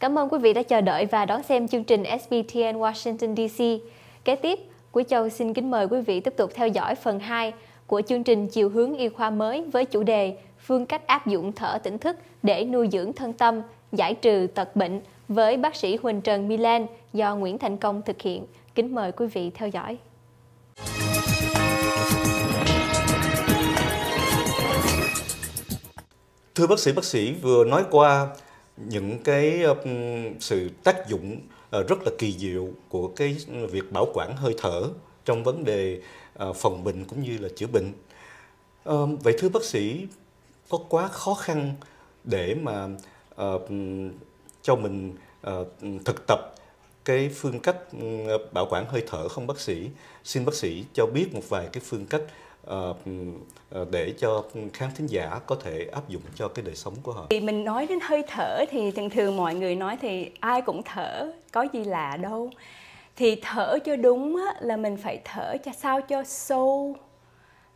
Cảm ơn quý vị đã chờ đợi và đón xem chương trình SBTN Washington DC. Kế tiếp, Quý Châu xin kính mời quý vị tiếp tục theo dõi phần 2 của chương trình Chiều hướng y khoa mới với chủ đề Phương cách áp dụng thở tỉnh thức để nuôi dưỡng thân tâm, giải trừ tật bệnh với bác sĩ Huỳnh Trần Milan do Nguyễn Thành Công thực hiện. Kính mời quý vị theo dõi. Thưa bác sĩ, bác sĩ vừa nói qua những cái sự tác dụng ờ, rất là kỳ diệu của cái việc bảo quản hơi thở trong vấn đề ờ, phòng bệnh cũng như là chữa bệnh. Ờ, vậy thưa bác sĩ, có quá khó khăn để mà cho mình thực tập cái phương cách bảo quản hơi thở không bác sĩ? Xin bác sĩ cho biết một vài cái phương cách Ờ, ờ, để cho khán thính giả có thể áp dụng cho cái đời sống của họ. Thì mình nói đến hơi thở thì thường thường mọi người nói thì ai cũng thở, có gì lạ đâu. Thì thở cho đúng là mình phải thở cho sao cho sâu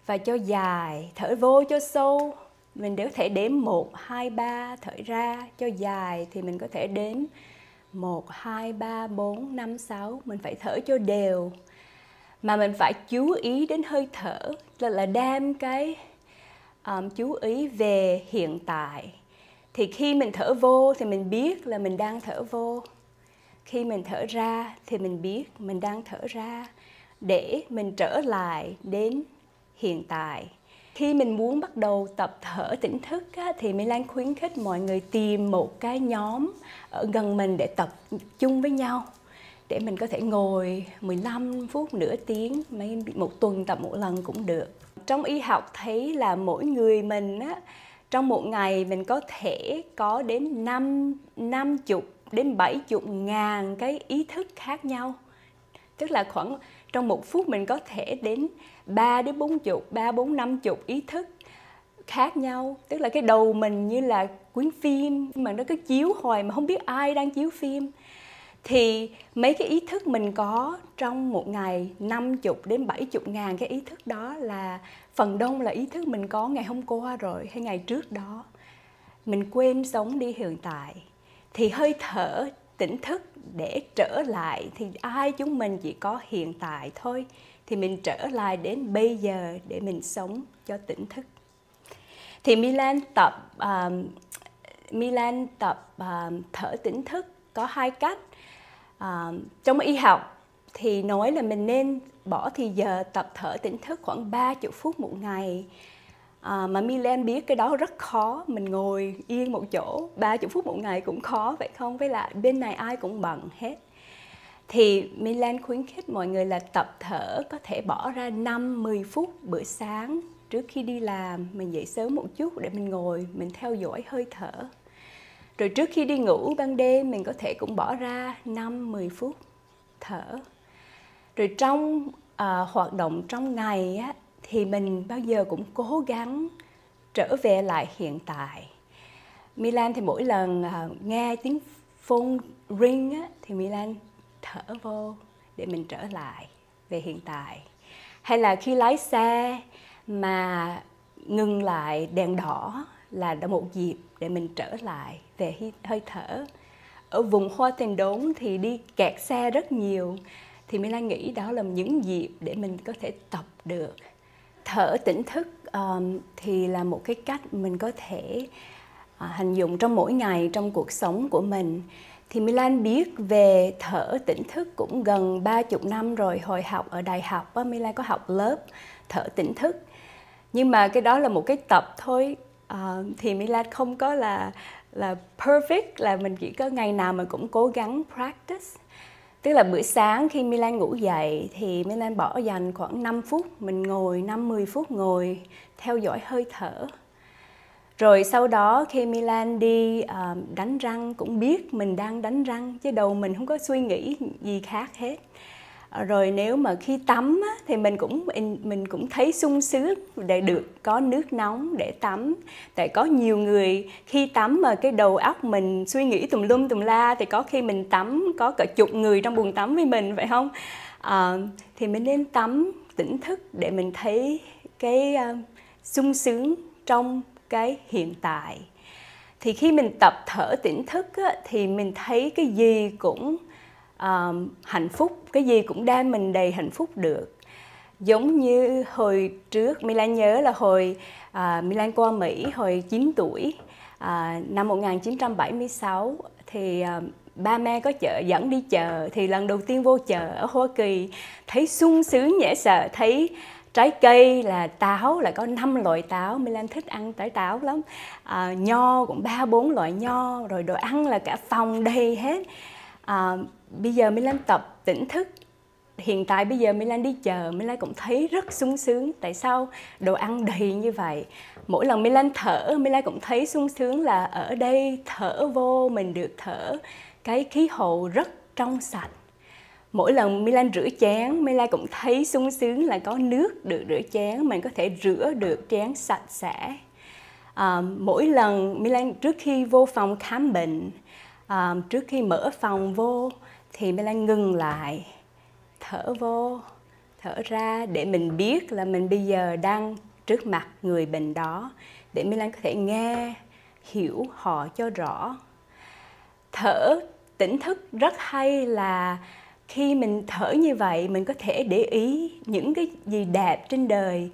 và cho dài, thở vô cho sâu. Mình nếu có thể đếm 1, 2, 3, thở ra cho dài thì mình có thể đếm 1, 2, 3, 4, 5, 6 Mình phải thở cho đều mà mình phải chú ý đến hơi thở là là đem cái um, chú ý về hiện tại thì khi mình thở vô thì mình biết là mình đang thở vô khi mình thở ra thì mình biết mình đang thở ra để mình trở lại đến hiện tại khi mình muốn bắt đầu tập thở tỉnh thức á, thì mình Lan khuyến khích mọi người tìm một cái nhóm ở gần mình để tập chung với nhau để mình có thể ngồi 15 phút nửa tiếng mấy một tuần tập một lần cũng được trong y học thấy là mỗi người mình á, trong một ngày mình có thể có đến năm năm chục đến bảy chục ngàn cái ý thức khác nhau tức là khoảng trong một phút mình có thể đến 3 đến 40, 3 4 chục ý thức khác nhau tức là cái đầu mình như là cuốn phim mà nó cứ chiếu hoài mà không biết ai đang chiếu phim thì mấy cái ý thức mình có trong một ngày 50 đến 70 ngàn cái ý thức đó là phần đông là ý thức mình có ngày hôm qua rồi hay ngày trước đó mình quên sống đi hiện tại thì hơi thở tỉnh thức để trở lại thì ai chúng mình chỉ có hiện tại thôi thì mình trở lại đến bây giờ để mình sống cho tỉnh thức thì Milan tập um, Milan tập um, thở tỉnh thức có hai cách à, trong y học thì nói là mình nên bỏ thì giờ tập thở tỉnh thức khoảng 3 triệu phút một ngày à, mà Milan biết cái đó rất khó mình ngồi yên một chỗ 3 triệu phút một ngày cũng khó vậy không với lại bên này ai cũng bận hết thì Milan khuyến khích mọi người là tập thở có thể bỏ ra 5-10 phút bữa sáng trước khi đi làm mình dậy sớm một chút để mình ngồi mình theo dõi hơi thở rồi trước khi đi ngủ ban đêm mình có thể cũng bỏ ra 5 10 phút thở rồi trong à, hoạt động trong ngày á, thì mình bao giờ cũng cố gắng trở về lại hiện tại Milan thì mỗi lần à, nghe tiếng phone ring á, thì Milan thở vô để mình trở lại về hiện tại hay là khi lái xe mà ngừng lại đèn đỏ là một dịp để mình trở lại về hơi thở ở vùng hoa tiền đốn thì đi kẹt xe rất nhiều thì Mila nghĩ đó là những dịp để mình có thể tập được thở tỉnh thức um, thì là một cái cách mình có thể uh, à, hành dụng trong mỗi ngày trong cuộc sống của mình thì Milan biết về thở tỉnh thức cũng gần 30 năm rồi hồi học ở đại học Milan có học lớp thở tỉnh thức nhưng mà cái đó là một cái tập thôi uh, thì Milad không có là là perfect là mình chỉ có ngày nào mình cũng cố gắng practice Tức là buổi sáng khi Milan ngủ dậy thì Milan bỏ dành khoảng 5 phút mình ngồi 5-10 phút ngồi theo dõi hơi thở. Rồi sau đó khi Milan đi uh, đánh răng cũng biết mình đang đánh răng chứ đầu mình không có suy nghĩ gì khác hết. Ờ, rồi nếu mà khi tắm á, thì mình cũng mình, cũng thấy sung sướng để được có nước nóng để tắm tại có nhiều người khi tắm mà cái đầu óc mình suy nghĩ tùm lum tùm la thì có khi mình tắm có cả chục người trong buồng tắm với mình phải không à, thì mình nên tắm tỉnh thức để mình thấy cái uh, sung sướng trong cái hiện tại thì khi mình tập thở tỉnh thức á, thì mình thấy cái gì cũng um, hạnh phúc cái gì cũng đem mình đầy hạnh phúc được giống như hồi trước Milan nhớ là hồi uh, Milan qua Mỹ hồi 9 tuổi uh, năm 1976 thì uh, ba mẹ có chợ dẫn đi chợ thì lần đầu tiên vô chợ ở Hoa Kỳ thấy sung sướng dễ sợ thấy trái cây là táo là có 5 loại táo Milan thích ăn trái táo lắm à, nho cũng ba bốn loại nho rồi đồ ăn là cả phòng đầy hết à, bây giờ Milan tập tỉnh thức hiện tại bây giờ Milan đi chờ Milan cũng thấy rất sung sướng tại sao đồ ăn đầy như vậy mỗi lần Milan thở Milan cũng thấy sung sướng là ở đây thở vô mình được thở cái khí hậu rất trong sạch mỗi lần Milan rửa chén Milan cũng thấy sung sướng là có nước được rửa chén mình có thể rửa được chén sạch sẽ à, mỗi lần Milan trước khi vô phòng khám bệnh à, trước khi mở phòng vô thì Bella ngừng lại thở vô thở ra để mình biết là mình bây giờ đang trước mặt người bệnh đó để Milan có thể nghe hiểu họ cho rõ thở tỉnh thức rất hay là khi mình thở như vậy mình có thể để ý những cái gì đẹp trên đời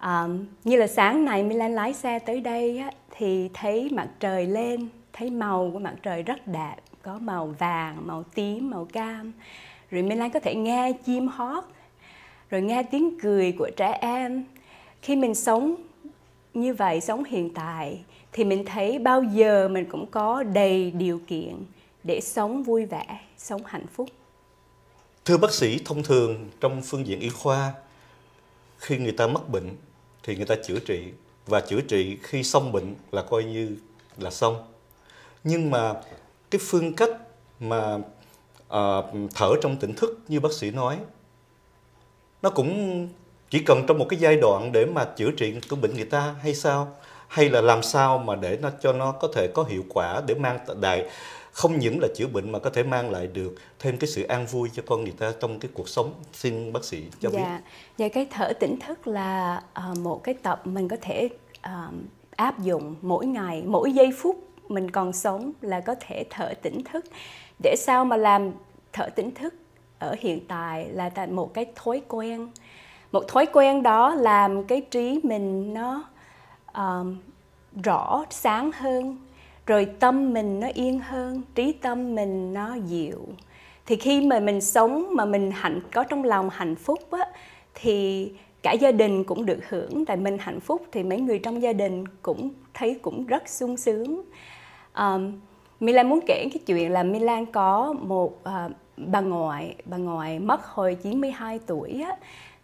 um, như là sáng này Milan lái xe tới đây á, thì thấy mặt trời lên thấy màu của mặt trời rất đẹp có màu vàng màu tím màu cam rồi Minh Lan có thể nghe chim hót rồi nghe tiếng cười của trẻ em khi mình sống như vậy sống hiện tại thì mình thấy bao giờ mình cũng có đầy điều kiện để sống vui vẻ sống hạnh phúc thưa bác sĩ thông thường trong phương diện y khoa khi người ta mắc bệnh thì người ta chữa trị và chữa trị khi xong bệnh là coi như là xong nhưng mà cái phương cách mà uh, thở trong tỉnh thức như bác sĩ nói nó cũng chỉ cần trong một cái giai đoạn để mà chữa trị cái bệnh người ta hay sao hay là làm sao mà để nó cho nó có thể có hiệu quả để mang đại không những là chữa bệnh mà có thể mang lại được thêm cái sự an vui cho con người ta trong cái cuộc sống xin bác sĩ cho dạ. biết dạ cái thở tỉnh thức là uh, một cái tập mình có thể uh, áp dụng mỗi ngày mỗi giây phút mình còn sống là có thể thở tỉnh thức để sao mà làm thở tỉnh thức ở hiện tại là một cái thói quen một thói quen đó làm cái trí mình nó um, rõ sáng hơn rồi tâm mình nó yên hơn trí tâm mình nó dịu thì khi mà mình sống mà mình hạnh có trong lòng hạnh phúc á, thì cả gia đình cũng được hưởng tại mình hạnh phúc thì mấy người trong gia đình cũng thấy cũng rất sung sướng um, Milan muốn kể cái chuyện là Milan có một uh, bà ngoại bà ngoại mất hồi 92 tuổi á,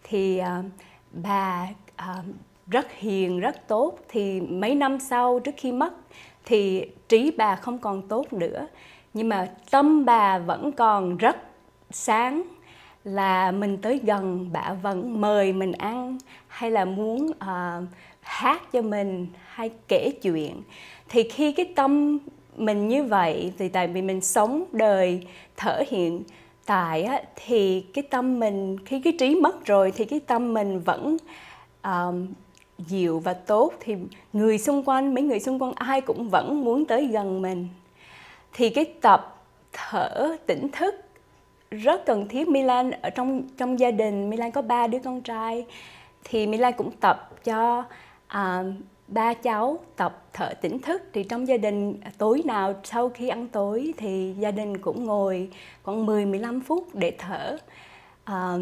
thì uh, bà uh, rất hiền rất tốt thì mấy năm sau trước khi mất thì trí bà không còn tốt nữa nhưng mà tâm bà vẫn còn rất sáng là mình tới gần bà vẫn mời mình ăn hay là muốn uh, hát cho mình hay kể chuyện thì khi cái tâm mình như vậy thì tại vì mình sống đời thở hiện tại á, thì cái tâm mình khi cái trí mất rồi thì cái tâm mình vẫn um, dịu và tốt thì người xung quanh mấy người xung quanh ai cũng vẫn muốn tới gần mình thì cái tập thở tỉnh thức rất cần thiết Milan ở trong trong gia đình Milan có ba đứa con trai thì Milan cũng tập cho à, ba cháu tập thở tỉnh thức thì trong gia đình à, tối nào sau khi ăn tối thì gia đình cũng ngồi khoảng 10 15 phút để thở à,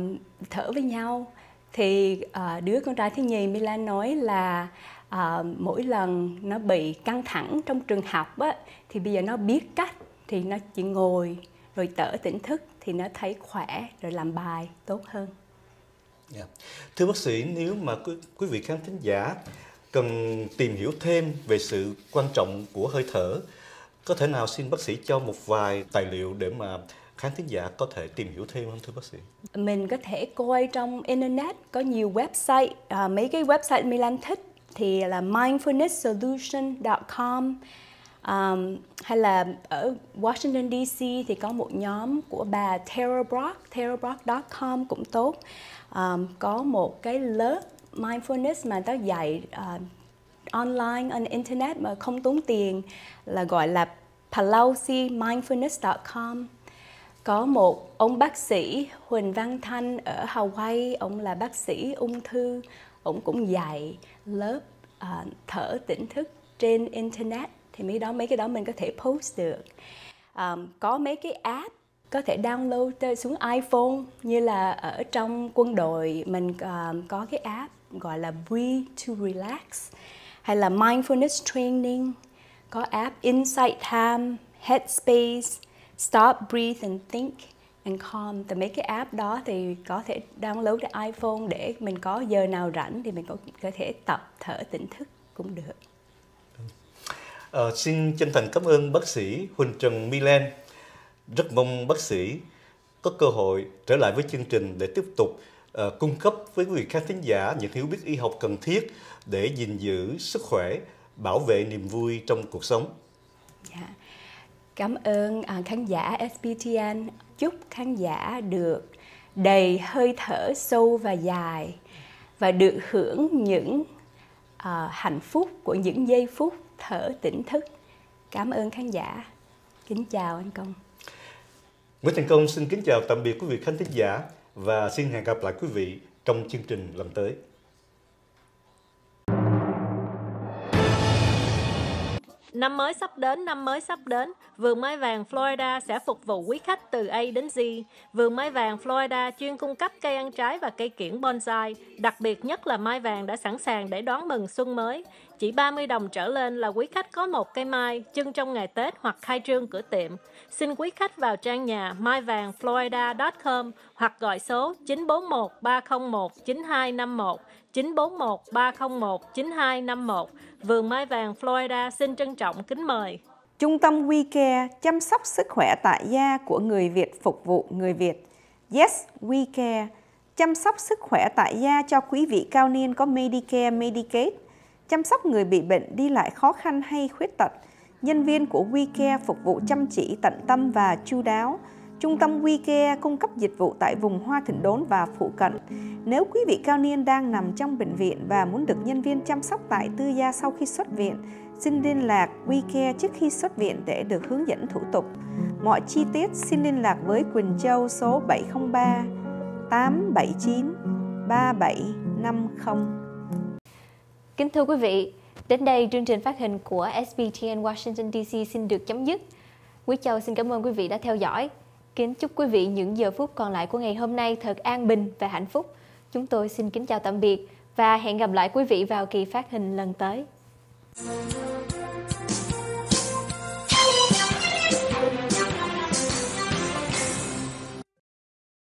thở với nhau thì à, đứa con trai thứ nhì Milan nói là à, mỗi lần nó bị căng thẳng trong trường học á, thì bây giờ nó biết cách thì nó chỉ ngồi rồi thở tỉnh thức thì nó thấy khỏe rồi làm bài tốt hơn Yeah. Dạ. Thưa bác sĩ, nếu mà quý vị khán thính giả cần tìm hiểu thêm về sự quan trọng của hơi thở, có thể nào xin bác sĩ cho một vài tài liệu để mà khán thính giả có thể tìm hiểu thêm không thưa bác sĩ? Mình có thể coi trong internet có nhiều website, à, mấy cái website Milan thích thì là mindfulnesssolution.com um, hay là ở Washington DC thì có một nhóm của bà Tara Brock, tarabrock.com cũng tốt um, có một cái lớp mindfulness mà tao dạy uh, online on internet mà không tốn tiền là gọi là palausimindfulness.com có một ông bác sĩ Huỳnh Văn Thanh ở Hawaii, ông là bác sĩ ung thư, ông cũng dạy lớp uh, thở tỉnh thức trên internet thì mấy đó mấy cái đó mình có thể post được um, có mấy cái app có thể download xuống iPhone như là ở trong quân đội mình um, có cái app gọi là Breathe to Relax hay là Mindfulness Training có app Insight Time, Headspace, Stop, Breathe and Think and Calm thì mấy cái app đó thì có thể download cái iPhone để mình có giờ nào rảnh thì mình có thể tập thở tỉnh thức cũng được Uh, xin chân thành cảm ơn bác sĩ Huỳnh Trần Milan. Rất mong bác sĩ có cơ hội trở lại với chương trình để tiếp tục uh, cung cấp với quý khán thính giả những hiểu biết y học cần thiết để gìn giữ sức khỏe, bảo vệ niềm vui trong cuộc sống. Yeah. Dạ. Cảm ơn uh, khán giả SPTN. Chúc khán giả được đầy hơi thở sâu và dài và được hưởng những uh, hạnh phúc của những giây phút thở tỉnh thức cảm ơn khán giả kính chào anh công Nguyễn Thành Công xin kính chào tạm biệt quý vị khán thính giả và xin hẹn gặp lại quý vị trong chương trình lần tới. Năm mới sắp đến, năm mới sắp đến, vườn mai vàng Florida sẽ phục vụ quý khách từ A đến Z. Vườn mai vàng Florida chuyên cung cấp cây ăn trái và cây kiển bonsai, đặc biệt nhất là mai vàng đã sẵn sàng để đón mừng xuân mới. Chỉ 30 đồng trở lên là quý khách có một cây mai trưng trong ngày Tết hoặc khai trương cửa tiệm. Xin quý khách vào trang nhà maivàngflorida.com hoặc gọi số 941 301 9251 941 301 9251. Vườn Mai Vàng Florida xin trân trọng kính mời. Trung tâm WeCare chăm sóc sức khỏe tại gia của người Việt phục vụ người Việt. Yes, WeCare chăm sóc sức khỏe tại gia cho quý vị cao niên có Medicare, Medicaid chăm sóc người bị bệnh đi lại khó khăn hay khuyết tật. Nhân viên của WeCare phục vụ chăm chỉ, tận tâm và chu đáo. Trung tâm WeCare cung cấp dịch vụ tại vùng Hoa Thịnh Đốn và phụ cận. Nếu quý vị cao niên đang nằm trong bệnh viện và muốn được nhân viên chăm sóc tại tư gia sau khi xuất viện, xin liên lạc WeCare trước khi xuất viện để được hướng dẫn thủ tục. Mọi chi tiết xin liên lạc với Quỳnh Châu số 703 879 3750. Kính thưa quý vị, đến đây chương trình phát hình của SBTN Washington DC xin được chấm dứt. Quý Châu xin cảm ơn quý vị đã theo dõi. Kính chúc quý vị những giờ phút còn lại của ngày hôm nay thật an bình và hạnh phúc. Chúng tôi xin kính chào tạm biệt và hẹn gặp lại quý vị vào kỳ phát hình lần tới.